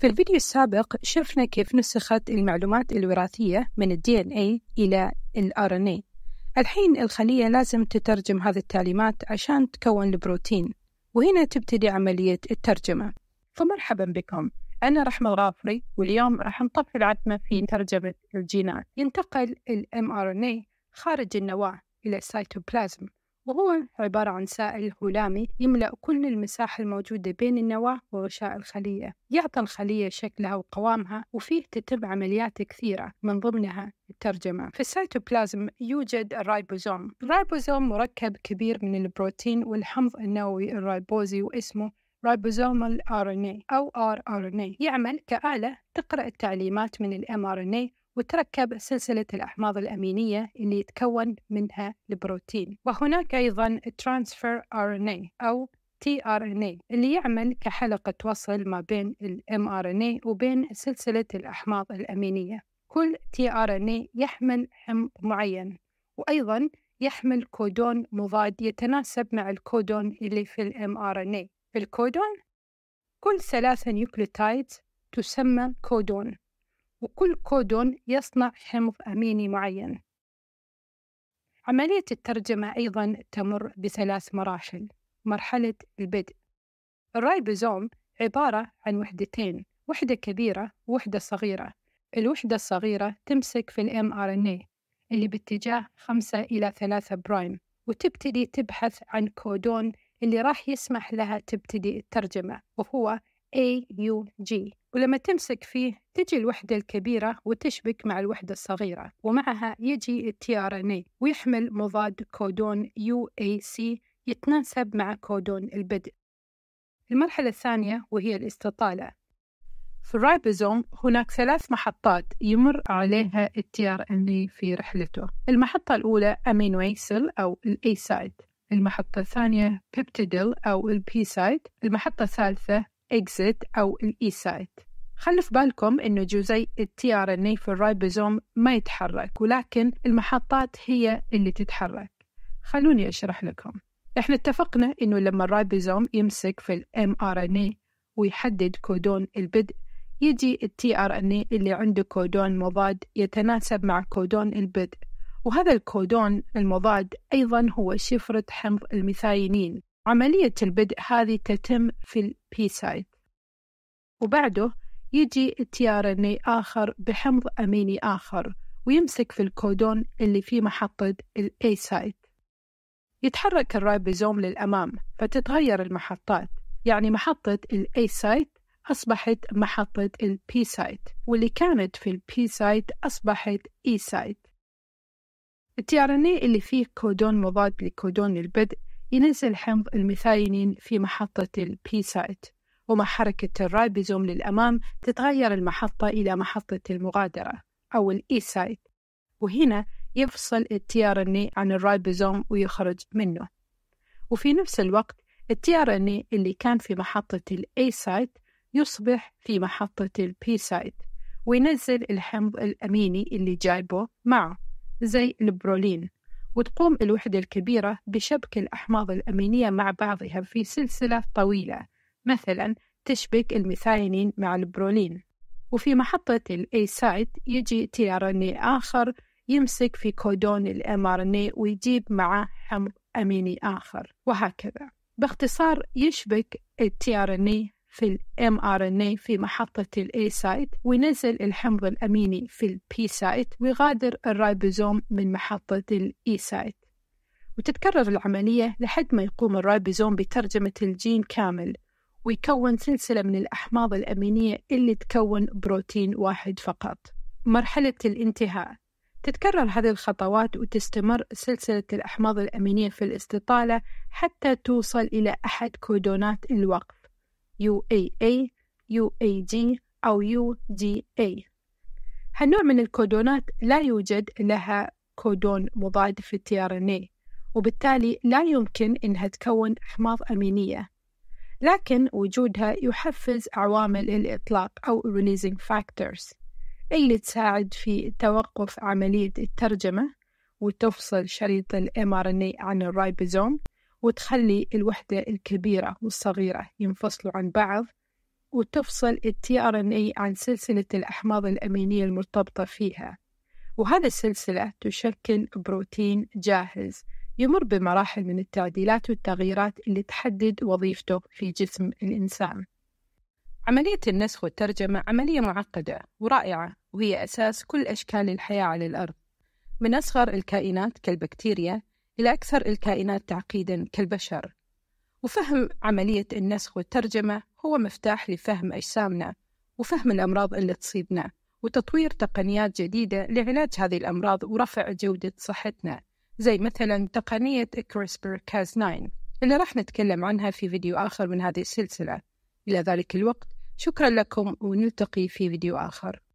في الفيديو السابق شفنا كيف نسخت المعلومات الوراثية من ال DNA إيه إلى ال RNA إيه. الحين الخلية لازم تترجم هذه التعليمات عشان تكون البروتين وهنا تبتدي عملية الترجمة فمرحبا بكم أنا رحمة الغافري واليوم راح نطفي العتمة في ترجمة الجينات ينتقل ال mRNA إيه خارج النواة إلى السيتوبلازم وهو عبارة عن سائل هلامي يملأ كل المساحة الموجودة بين النواة وغشاء الخلية يعطى الخلية شكلها وقوامها وفيه تتم عمليات كثيرة من ضمنها الترجمة في السيتوبلازم يوجد الرايبوزوم الرايبوزوم مركب كبير من البروتين والحمض النووي الرايبوزي واسمه رايبوزومال RNA إيه أو RRNA إيه. يعمل كآلة تقرأ التعليمات من ان mRNA إيه وتركب سلسلة الأحماض الأمينية اللي يتكون منها البروتين وهناك أيضا ترانسفير RNA أو tRNA اللي يعمل كحلقة وصل ما بين الـ mRNA وبين سلسلة الأحماض الأمينية كل tRNA يحمل حمض معين وأيضا يحمل كودون مضاد يتناسب مع الكودون اللي في الـ mRNA الكودون كل ثلاثة نيوكليوتايد تسمى كودون وكل كودون يصنع حمض أميني معين عملية الترجمة أيضا تمر بثلاث مراحل مرحلة البدء الرايبوزوم عبارة عن وحدتين وحدة كبيرة ووحدة صغيرة الوحدة الصغيرة تمسك في الـ mRNA اللي باتجاه خمسة إلى ثلاثة برايم وتبتدي تبحث عن كودون اللي راح يسمح لها تبتدي الترجمة وهو AUG ولما تمسك فيه تجي الوحدة الكبيرة وتشبك مع الوحدة الصغيرة ومعها يجي التي ار ان ويحمل مضاد كودون يو اي سي يتناسب مع كودون البدء المرحلة الثانية وهي الاستطالة في الرايبوزوم هناك ثلاث محطات يمر عليها التي ار ان في رحلته المحطة الأولى أيسل أو الأي سايد المحطة الثانية بيبتيدل أو البي سايد المحطة الثالثة exit أو الإيسايت خلوا في بالكم أنه جزيء التي ار ان في الرايبوزوم ما يتحرك ولكن المحطات هي اللي تتحرك خلوني أشرح لكم احنا اتفقنا انه لما الرايبوزوم يمسك في الـ mRNA ويحدد كودون البدء يجي التي ار ان اللي عنده كودون مضاد يتناسب مع كودون البدء وهذا الكودون المضاد ايضا هو شفرة حمض الميثاينين عملية البدء هذه تتم في البي سايد وبعده يجي التي ان آخر بحمض أميني آخر ويمسك في الكودون اللي في محطة الاي سايد يتحرك الرايبوزوم للأمام فتتغير المحطات يعني محطة الاي سايد أصبحت محطة البي سايد واللي كانت في البي سايد أصبحت اي سايد التي اللي فيه كودون مضاد لكودون البدء ينزل حمض الميثاينين في محطة البي سايت ومع حركة الرايبوزوم للأمام تتغير المحطة إلى محطة المغادرة أو الإي سايت وهنا يفصل التيار الني إيه عن الرايبوزوم ويخرج منه وفي نفس الوقت التيار الني إيه اللي كان في محطة الاي سايت يصبح في محطة البي سايت وينزل الحمض الأميني اللي جايبه معه زي البرولين وتقوم الوحدة الكبيرة بشبك الأحماض الأمينية مع بعضها في سلسلة طويلة مثلا تشبك الميثاينين مع البرولين وفي محطة الاي سايت يجي تي آخر يمسك في كودون الام ار ان ويجيب معه حمض أميني آخر وهكذا باختصار يشبك التي ار ان في الـ mRNA في محطة A site وينزل الحمض الاميني في P site ويغادر الرايبوزوم من محطة E site وتتكرر العملية لحد ما يقوم الرايبوزوم بترجمة الجين كامل ويكون سلسلة من الأحماض الأمينية اللي تكون بروتين واحد فقط مرحلة الانتهاء تتكرر هذه الخطوات وتستمر سلسلة الأحماض الأمينية في الاستطالة حتى توصل إلى أحد كودونات الوقف UAA UAD أو UDA هالنوع من الكودونات لا يوجد لها كودون مضاد في التيار ان وبالتالي لا يمكن انها تكون احماض امينيه لكن وجودها يحفز عوامل الاطلاق او releasing factors اللي تساعد في توقف عمليه الترجمه وتفصل شريط ال mRNA عن الرايبوزوم وتخلي الوحدة الكبيرة والصغيرة ينفصلوا عن بعض وتفصل ان tRNA عن سلسلة الأحماض الأمينية المرتبطة فيها وهذه السلسلة تشكل بروتين جاهز يمر بمراحل من التعديلات والتغييرات اللي تحدد وظيفته في جسم الإنسان عملية النسخ والترجمة عملية معقدة ورائعة وهي أساس كل أشكال الحياة على الأرض من أصغر الكائنات كالبكتيريا إلى أكثر الكائنات تعقيدا كالبشر وفهم عملية النسخ والترجمة هو مفتاح لفهم أجسامنا وفهم الأمراض اللي تصيبنا وتطوير تقنيات جديدة لعلاج هذه الأمراض ورفع جودة صحتنا زي مثلا تقنية كريسبر كاز 9 اللي راح نتكلم عنها في فيديو آخر من هذه السلسلة إلى ذلك الوقت شكرا لكم ونلتقي في فيديو آخر